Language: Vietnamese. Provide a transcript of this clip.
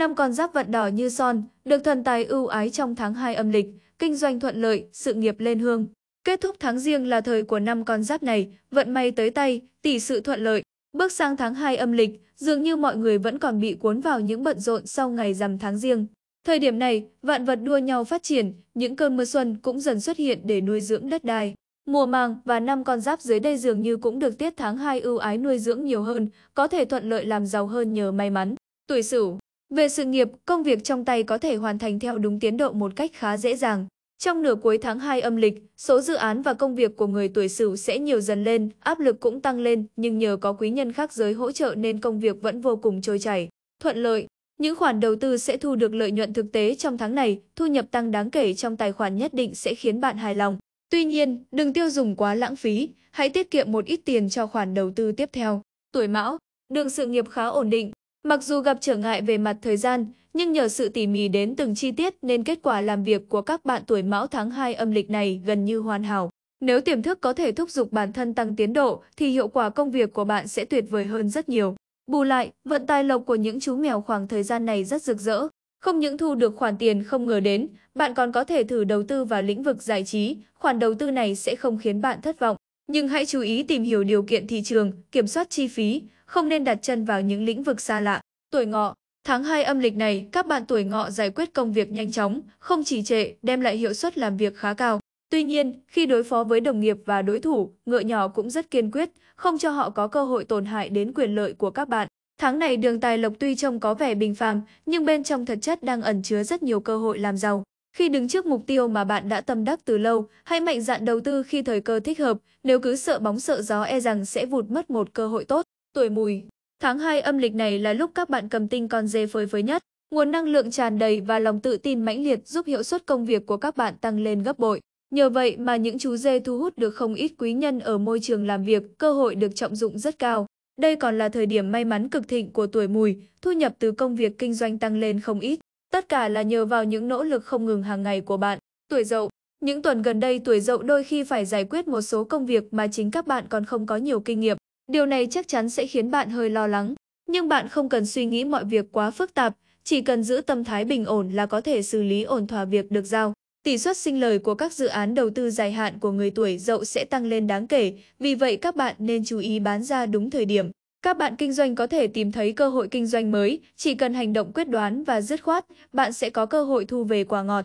năm con giáp vận đỏ như son, được thần tài ưu ái trong tháng 2 âm lịch, kinh doanh thuận lợi, sự nghiệp lên hương. Kết thúc tháng riêng là thời của năm con giáp này, vận may tới tay, tỷ sự thuận lợi. Bước sang tháng 2 âm lịch, dường như mọi người vẫn còn bị cuốn vào những bận rộn sau ngày rằm tháng riêng. Thời điểm này, vạn vật đua nhau phát triển, những cơn mưa xuân cũng dần xuất hiện để nuôi dưỡng đất đai. Mùa màng và năm con giáp dưới đây dường như cũng được tiết tháng 2 ưu ái nuôi dưỡng nhiều hơn, có thể thuận lợi làm giàu hơn nhờ may mắn. Tuổi Sửu về sự nghiệp, công việc trong tay có thể hoàn thành theo đúng tiến độ một cách khá dễ dàng. Trong nửa cuối tháng 2 âm lịch, số dự án và công việc của người tuổi Sửu sẽ nhiều dần lên, áp lực cũng tăng lên, nhưng nhờ có quý nhân khác giới hỗ trợ nên công việc vẫn vô cùng trôi chảy, thuận lợi. Những khoản đầu tư sẽ thu được lợi nhuận thực tế trong tháng này, thu nhập tăng đáng kể trong tài khoản nhất định sẽ khiến bạn hài lòng. Tuy nhiên, đừng tiêu dùng quá lãng phí, hãy tiết kiệm một ít tiền cho khoản đầu tư tiếp theo. Tuổi Mão, đường sự nghiệp khá ổn định, Mặc dù gặp trở ngại về mặt thời gian, nhưng nhờ sự tỉ mỉ đến từng chi tiết nên kết quả làm việc của các bạn tuổi mão tháng 2 âm lịch này gần như hoàn hảo. Nếu tiềm thức có thể thúc giục bản thân tăng tiến độ thì hiệu quả công việc của bạn sẽ tuyệt vời hơn rất nhiều. Bù lại, vận tài lộc của những chú mèo khoảng thời gian này rất rực rỡ. Không những thu được khoản tiền không ngờ đến, bạn còn có thể thử đầu tư vào lĩnh vực giải trí, khoản đầu tư này sẽ không khiến bạn thất vọng. Nhưng hãy chú ý tìm hiểu điều kiện thị trường, kiểm soát chi phí, không nên đặt chân vào những lĩnh vực xa lạ. Tuổi ngọ Tháng 2 âm lịch này, các bạn tuổi ngọ giải quyết công việc nhanh chóng, không trì trệ, đem lại hiệu suất làm việc khá cao. Tuy nhiên, khi đối phó với đồng nghiệp và đối thủ, ngựa nhỏ cũng rất kiên quyết, không cho họ có cơ hội tổn hại đến quyền lợi của các bạn. Tháng này đường tài lộc tuy trông có vẻ bình phàm, nhưng bên trong thật chất đang ẩn chứa rất nhiều cơ hội làm giàu. Khi đứng trước mục tiêu mà bạn đã tâm đắc từ lâu, hãy mạnh dạn đầu tư khi thời cơ thích hợp, nếu cứ sợ bóng sợ gió e rằng sẽ vụt mất một cơ hội tốt. Tuổi mùi Tháng 2 âm lịch này là lúc các bạn cầm tinh con dê phơi phới nhất. Nguồn năng lượng tràn đầy và lòng tự tin mãnh liệt giúp hiệu suất công việc của các bạn tăng lên gấp bội. Nhờ vậy mà những chú dê thu hút được không ít quý nhân ở môi trường làm việc, cơ hội được trọng dụng rất cao. Đây còn là thời điểm may mắn cực thịnh của tuổi mùi, thu nhập từ công việc kinh doanh tăng lên không ít. Tất cả là nhờ vào những nỗ lực không ngừng hàng ngày của bạn. Tuổi dậu Những tuần gần đây tuổi dậu đôi khi phải giải quyết một số công việc mà chính các bạn còn không có nhiều kinh nghiệm. Điều này chắc chắn sẽ khiến bạn hơi lo lắng. Nhưng bạn không cần suy nghĩ mọi việc quá phức tạp, chỉ cần giữ tâm thái bình ổn là có thể xử lý ổn thỏa việc được giao. Tỷ suất sinh lời của các dự án đầu tư dài hạn của người tuổi dậu sẽ tăng lên đáng kể, vì vậy các bạn nên chú ý bán ra đúng thời điểm. Các bạn kinh doanh có thể tìm thấy cơ hội kinh doanh mới, chỉ cần hành động quyết đoán và dứt khoát, bạn sẽ có cơ hội thu về quả ngọt.